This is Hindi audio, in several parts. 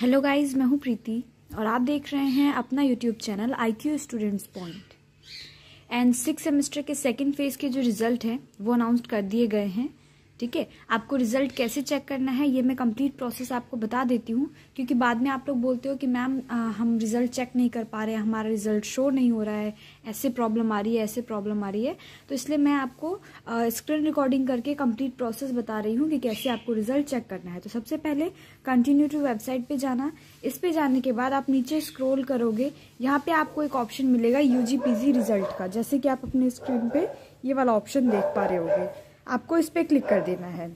हेलो गाइस मैं हूं प्रीति और आप देख रहे हैं अपना YouTube channel I Q students point and six semester के सेकेंड फेज़ के जो रिज़ल्ट हैं वो अनाउंस कर दिए गए हैं ठीक है आपको रिजल्ट कैसे चेक करना है ये मैं कंप्लीट प्रोसेस आपको बता देती हूँ क्योंकि बाद में आप लोग बोलते हो कि मैम हम रिजल्ट चेक नहीं कर पा रहे हैं हमारा रिजल्ट शो नहीं हो रहा है ऐसे प्रॉब्लम आ रही है ऐसे प्रॉब्लम आ रही है तो इसलिए मैं आपको स्क्रीन रिकॉर्डिंग करके कंप्लीट प्रोसेस बता रही हूँ कि कैसे आपको रिजल्ट चेक करना है तो सबसे पहले कंटिन्यू टू वेबसाइट पर जाना इस पर जाने के बाद आप नीचे स्क्रोल करोगे यहाँ पर आपको एक ऑप्शन मिलेगा यू रिजल्ट का जैसे कि आप अपने स्क्रीन पर ये वाला ऑप्शन देख पा रहे होगे आपको इस पर क्लिक कर देना है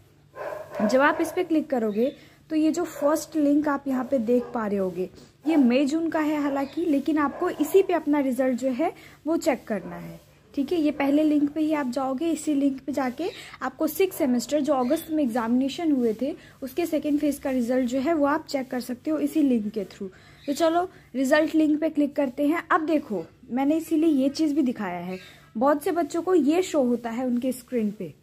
जब आप इस पर क्लिक करोगे तो ये जो फर्स्ट लिंक आप यहाँ पे देख पा रहे होगे ये मई जून का है हालांकि लेकिन आपको इसी पे अपना रिजल्ट जो है वो चेक करना है ठीक है ये पहले लिंक पे ही आप जाओगे इसी लिंक पे जाके आपको सिक्स सेमेस्टर जो अगस्त में एग्जामिनेशन हुए थे उसके सेकेंड फेज का रिजल्ट जो है वो आप चेक कर सकते हो इसी लिंक के थ्रू तो चलो रिजल्ट लिंक पे क्लिक करते हैं अब देखो मैंने इसीलिए ये चीज़ भी दिखाया है बहुत से बच्चों को ये शो होता है उनके स्क्रीन पे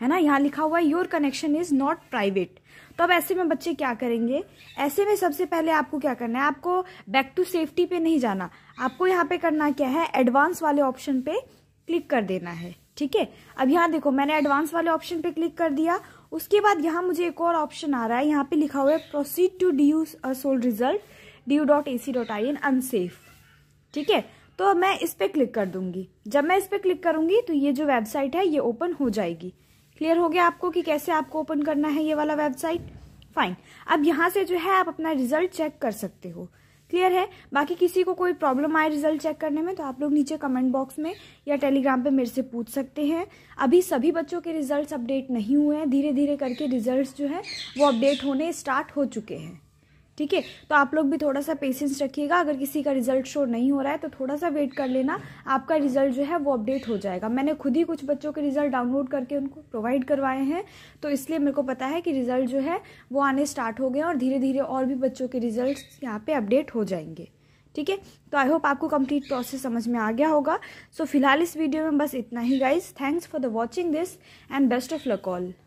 है ना यहाँ लिखा हुआ है your connection is not private तो अब ऐसे में बच्चे क्या करेंगे ऐसे में सबसे पहले आपको क्या करना है आपको बैक टू सेफ्टी पे नहीं जाना आपको यहाँ पे करना क्या है एडवांस वाले ऑप्शन पे क्लिक कर देना है ठीक है अब यहाँ देखो मैंने एडवांस वाले ऑप्शन पे क्लिक कर दिया उसके बाद यहाँ मुझे एक और ऑप्शन आ रहा है यहाँ पे लिखा हुआ है proceed to D U SOL result D U dot A C dot I N unsafe ठीक है तो मैं इस पर क्लिक कर दूंगी जब मैं इस पर क्लिक करूंगी तो ये जो वेबसाइट है ये ओपन हो जाएगी क्लियर हो गया आपको कि कैसे आपको ओपन करना है ये वाला वेबसाइट फाइन अब यहाँ से जो है आप अपना रिजल्ट चेक कर सकते हो क्लियर है बाकी किसी को कोई प्रॉब्लम आए रिजल्ट चेक करने में तो आप लोग नीचे कमेंट बॉक्स में या टेलीग्राम पे मेरे से पूछ सकते हैं अभी सभी बच्चों के रिजल्ट्स अपडेट नहीं हुए हैं धीरे धीरे करके रिजल्ट्स जो है वो अपडेट होने स्टार्ट हो चुके हैं ठीक है तो आप लोग भी थोड़ा सा पेशेंस रखिएगा अगर किसी का रिजल्ट शो नहीं हो रहा है तो थोड़ा सा वेट कर लेना आपका रिजल्ट जो है वो अपडेट हो जाएगा मैंने खुद ही कुछ बच्चों के रिजल्ट डाउनलोड करके उनको प्रोवाइड करवाए हैं तो इसलिए मेरे को पता है कि रिजल्ट जो है वो आने स्टार्ट हो गए और धीरे धीरे और भी बच्चों के रिजल्ट यहाँ पे अपडेट हो जाएंगे ठीक है तो आई होप आपको कंप्लीट प्रोसेस समझ में आ गया होगा सो so, फिलहाल इस वीडियो में बस इतना ही guys thanks for the watching this and best of luck all